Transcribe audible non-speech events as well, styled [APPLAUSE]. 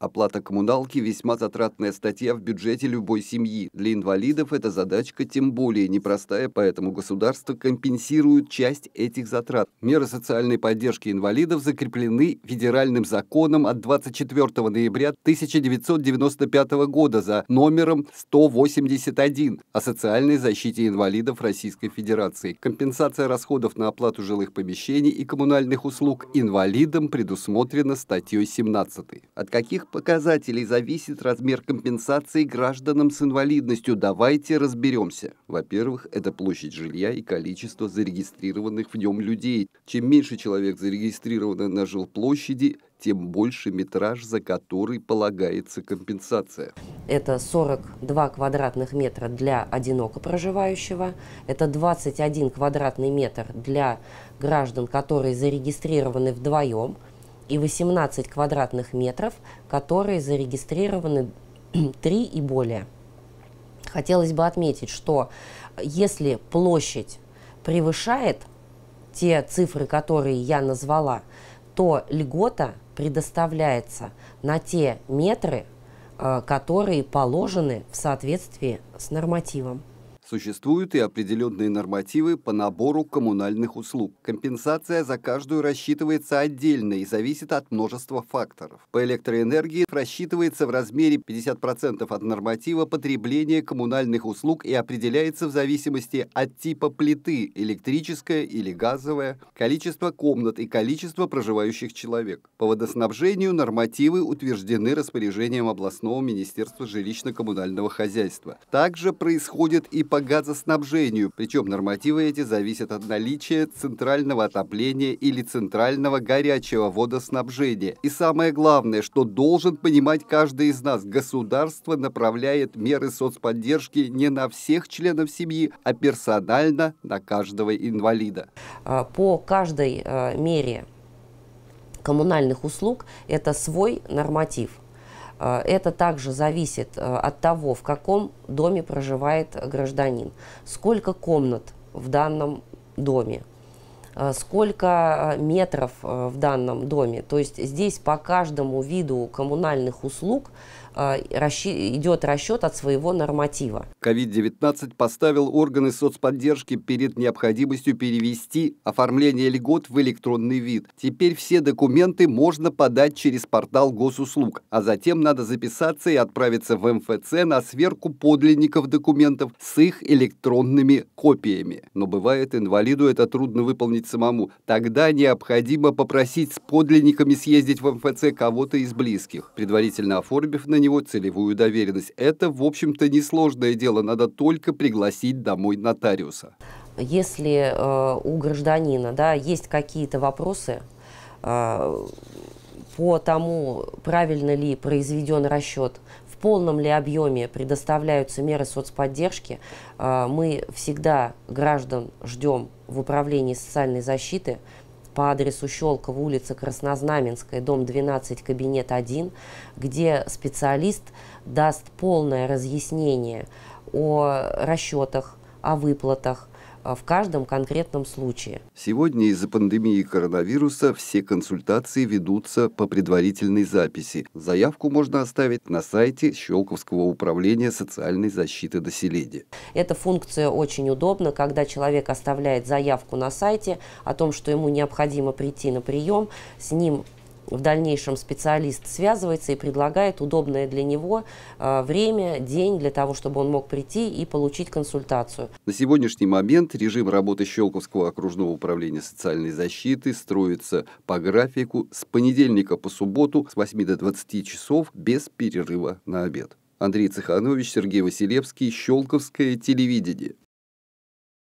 Оплата коммуналки – весьма затратная статья в бюджете любой семьи. Для инвалидов эта задачка тем более непростая, поэтому государство компенсирует часть этих затрат. Меры социальной поддержки инвалидов закреплены федеральным законом от 24 ноября 1995 года за номером 181 о социальной защите инвалидов Российской Федерации. Компенсация расходов на оплату жилых помещений и коммунальных услуг инвалидам предусмотрена статьей 17. От каких этих показателей зависит размер компенсации гражданам с инвалидностью. Давайте разберемся. Во-первых, это площадь жилья и количество зарегистрированных в нем людей. Чем меньше человек зарегистрировано на жилплощади, тем больше метраж, за который полагается компенсация. Это 42 квадратных метра для одиноко проживающего, это 21 квадратный метр для граждан, которые зарегистрированы вдвоем, и 18 квадратных метров, которые зарегистрированы 3 [CLEARS THROAT] и более. Хотелось бы отметить, что если площадь превышает те цифры, которые я назвала, то льгота предоставляется на те метры, э, которые положены в соответствии с нормативом. Существуют и определенные нормативы по набору коммунальных услуг. Компенсация за каждую рассчитывается отдельно и зависит от множества факторов. По электроэнергии рассчитывается в размере 50% от норматива потребления коммунальных услуг и определяется в зависимости от типа плиты, электрическая или газовая, количества комнат и количества проживающих человек. По водоснабжению нормативы утверждены распоряжением областного министерства жилищно-коммунального хозяйства. Также происходит и по по газоснабжению, причем нормативы эти зависят от наличия центрального отопления или центрального горячего водоснабжения. И самое главное, что должен понимать каждый из нас, государство направляет меры соцподдержки не на всех членов семьи, а персонально на каждого инвалида. А, по каждой а, мере коммунальных услуг это свой норматив – Э, это также зависит э, от того, в каком доме проживает гражданин, сколько комнат в данном доме, э, сколько метров в данном доме. То есть здесь по каждому виду коммунальных услуг а, идет расчет от своего норматива. COVID-19 поставил органы соцподдержки перед необходимостью перевести оформление льгот в электронный вид. Теперь все документы можно подать через портал госуслуг, а затем надо записаться и отправиться в МФЦ на сверку подлинников документов с их электронными копиями. Но бывает, инвалиду это трудно выполнить самому. Тогда необходимо попросить с подлинниками съездить в МФЦ кого-то из близких, предварительно оформив на него целевую доверенность. Это, в общем-то, несложное дело, надо только пригласить домой нотариуса. Если э, у гражданина да, есть какие-то вопросы, э, по тому, правильно ли произведен расчет, в полном ли объеме предоставляются меры соцподдержки, э, мы всегда граждан ждем в управлении социальной защиты по адресу Щелкова, улица Краснознаменская, дом 12, кабинет 1, где специалист даст полное разъяснение о расчетах, о выплатах, а, в каждом конкретном случае. Сегодня из-за пандемии коронавируса все консультации ведутся по предварительной записи. Заявку можно оставить на сайте Щелковского управления социальной защиты населения. Эта функция очень удобна, когда человек оставляет заявку на сайте о том, что ему необходимо прийти на прием, с ним в дальнейшем специалист связывается и предлагает удобное для него а, время, день для того, чтобы он мог прийти и получить консультацию. На сегодняшний момент режим работы Щелковского окружного управления социальной защиты строится по графику с понедельника по субботу с 8 до 20 часов без перерыва на обед. Андрей Цеханович, Сергей Василевский, Щелковское телевидение.